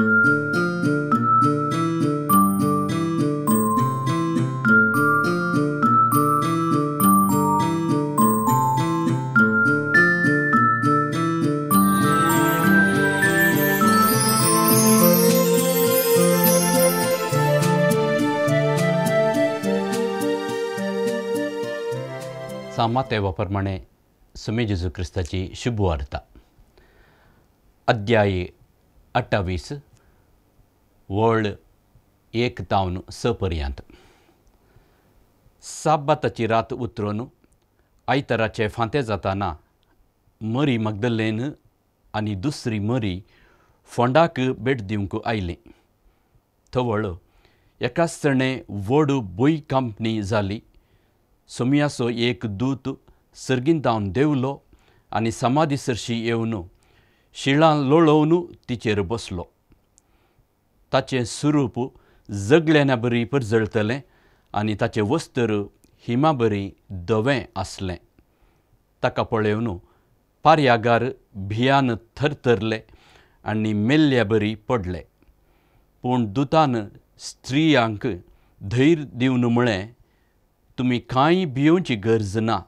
सामा तेव्हाप्रमाणे सुमे जेजू क्रिस्ताची शुभवार्ता अध्यायी अठ्ठावीस एक स सपर्यंत साबाताची रात उतरून आयताराचे फांतें जाताना मरी मागदलेन आणि दुसरी मरी फोंडाक भेट दिवंक आयली थवळ एकाच तणे वड बोई कंपनी जाली सोमियासो एक दूत सर्गीन देवलो आणि आनी समाधी सरशी येऊन शिळां लोळोवन तिचेर बसलो ताचे स्वरूप जगल्याना बरी पर आनी ताचें वस्त्र हिमा बरी दवें आसलें ताका पळेवन पार्यागार भियान थरथरले आनी मेल्ल्या बरी पडले पूण दुतान स्त्रियांक धैर्य दिवन म्हळें तुमी कांय भियोची गरज ना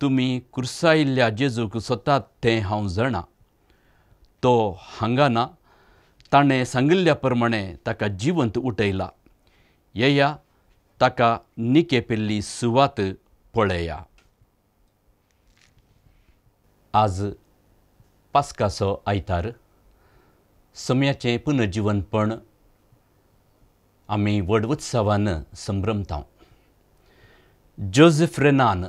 तुमी कुर्सायिल्ल्या जेजूक सोतात तें हांव जाणा तो हांगा ना ताणे सांगिल्ल्या प्रमाणें ताका जिवंत उठयला येया ताका निकेपिल्ली सुवात पळया आज पासकासो आयतार समयाचे पुनर्जीवनपण आमी व्हड उत्सवान संभ्रमता जोझेफ रेनान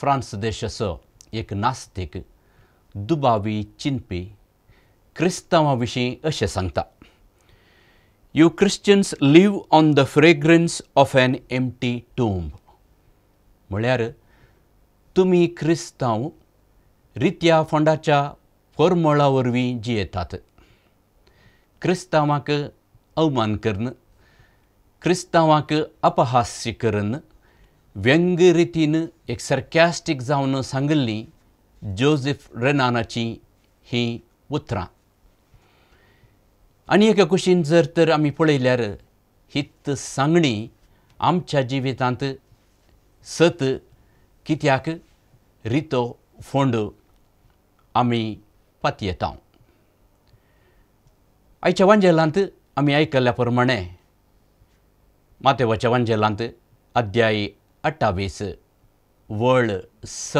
फ्रांस देशाचो एक नास्तीक दुबावी चिंतपी क्रिस्तांवा विशीं अशें सांगता you Christians live on the fragrance of empty tomb म्हळ्यार तुमी क्रिस्तांव रित्या फोंडाच्या फॉर्मुळा वरवीं जियेतात क्रिस्तांवाक अवमान करन क्रिस्तांवाक अपहास्य करन व्यंग्य रितीन एक सरकॅस्टीक जावन सांगिल्लीं जोझेफ रेनानाची ही उतरां आणि एका कुशीन जर तर आम्ही पळयल्यार हित सांगणी आमच्या जिवितांत सत कित्याक रितो फोंड आमी पातयेता आयच्या वांजेलांत आमी आयकल्ल्या प्रमाणे मातेवाच्या वांजेलांत अध्याय अठ्ठावीस वळ स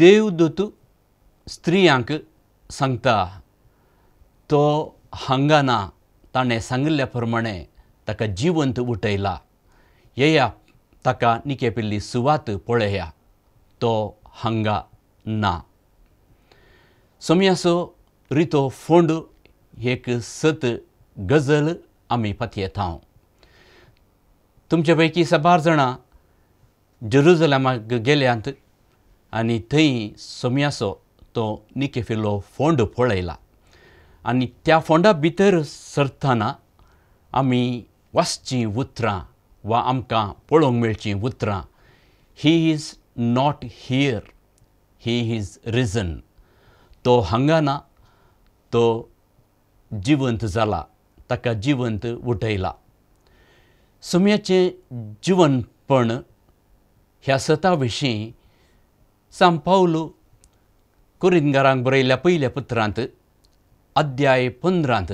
देवदूत स्त्रियांक सांगता तो हंगाना ताणें सांगिल्ल्या प्रमाणे ताका जिवंत उठयला येया ताका निकेपिल्ली सुवात पळया तो हंगा ना सोमयासो रितो फोंड एक सत गजल आमी पातयेता तुमचे पैकी साबार जाणां जेरुजलमाक गेल्यांत आनी थंय सोमयासो तो निकेफिल्लो फोंड पळयला आणि त्या फोंडा भितर सरताना आम्ही वाचची उतरां वा आमकां पळोवंक मेळचीं उतरां he is not here he is risen तो हांगा ना तो जिवंत जाला ताका जिवंत उठयला सुम्याचें जिवनपण ह्या सता विशीं सांपावलो कुरिनगारांक बरयल्या पयल्या पत्रांत अध्याय पंधरात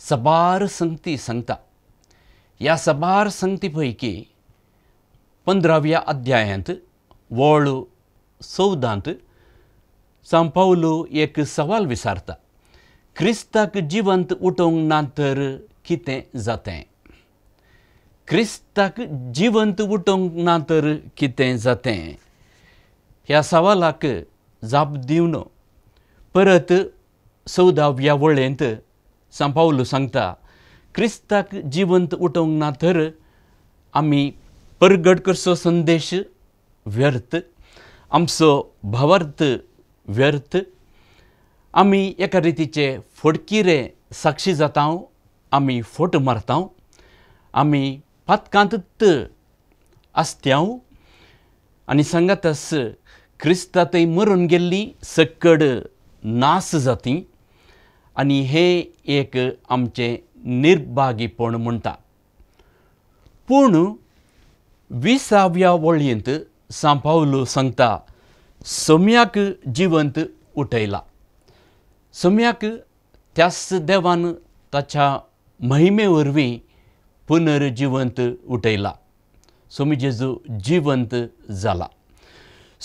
सबार संगती सांगता या सबार संगती पैकी पंधराव्या अध्यायांत वळ चौदांत सांपावलो एक सवाल विचारता क्रिस्ताक जिवंत उठोवंक ना तर कितें जातें क्रिस्ताक जिवंत उठोवंक ना तर कितें जातें ह्या सवालाक जाप दिवन परत चवदाव्या वळेंत सांपावलो सांगता क्रिस्ताक जिवंत उठोवंक ना तर आमी परगड संदेश व्यर्थ आमचो भावार्थ व्यर्थ आमी एका रितीचे फोडकिरे साक्षी जाता आमी फोट मारता आमी पातकांत आसत्या आनी क्रिस्ता थंय मरून गेल्ली सक्कड नास जाती आणि हे एक आमचे निर्भागीपण म्हणटा पूण विसाव्या वळयेंत सांपावलो सांगता सम्याक जिवंत उठयला सम्याक त्याच देवान ताच्या महिमे वरवीं पुनर्जिवंत उठयला सोमी जेजू जिवंत जाला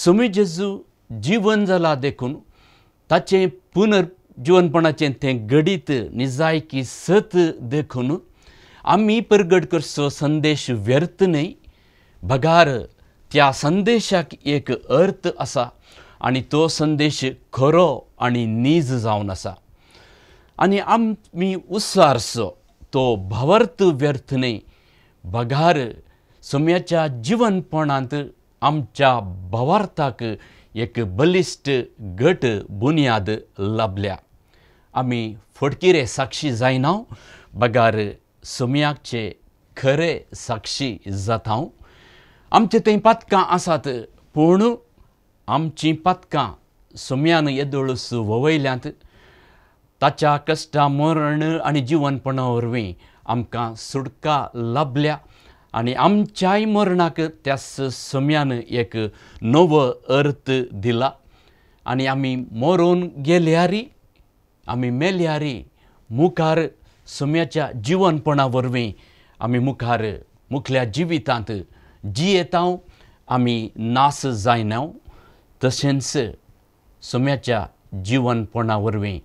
सोमी जेजू जिवंत जाला देखून ताचें पुनर् जीवनपणाचे तें गडीत निजायकी सत देखून आम्ही परगड करचो संदेश व्यर्थ न्हय भगार त्या संदेशाक एक अर्थ असा आणि तो संदेश खरो आणि नीज जावन असा आणि आमी उसारसो तो भवर्थ व्यर्थ न्हय भगार सोम्याच्या जिवनपणांत आमच्या भवार्थाक एक बलिश्ट गट बुनियाद लाबल्या आम्ही फडकिरे साक्षी जायना बगार सुमयाकचे खरे साक्षी जाता आमचे थंय पातकां आसात पूण आमची पातकां सोमयान येदोळ सुवयल्यांत ताच्या कश्टा मरण आनी जिवनपणा वरवीं आमकां सुडका लाबल्या आणि आमच्याय मरणाक त्या सम्यान एक नवो अर्थ दिला आणि आम्ही मरून गेल्यारी आम्ही मेल्यारी मुखार सम्याच्या जीवनपणा वरवीं आम्ही मुखार मुखल्या जिवितांत जियेता आम्ही नास जायनाव तशेंच सम्याच्या जिवनपणा वरवीं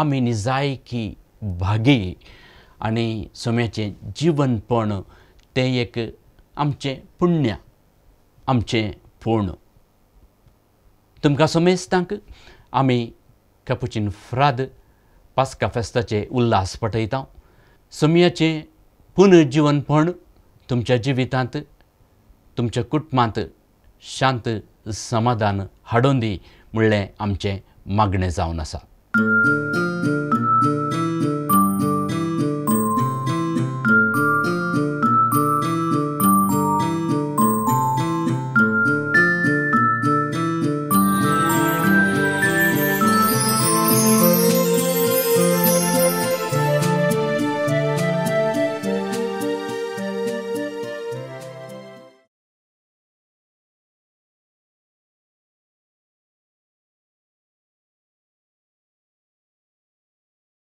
आमी निजायकी भागी आणि समयाचे जीवनपण ते एक आमचें पुण्य आमचें पूर्ण तुमकां सोमेस्तांक आमी कपुचिन फ्राद पास्का फेस्ताचे उल्हास पटयता सोमयाचें पुनर्जीवनपण तुमच्या जिवितांत तुमच्या कुटुंबांत शांत समाधान हाडून दी म्हणलें आमचें मागणें जावन आसा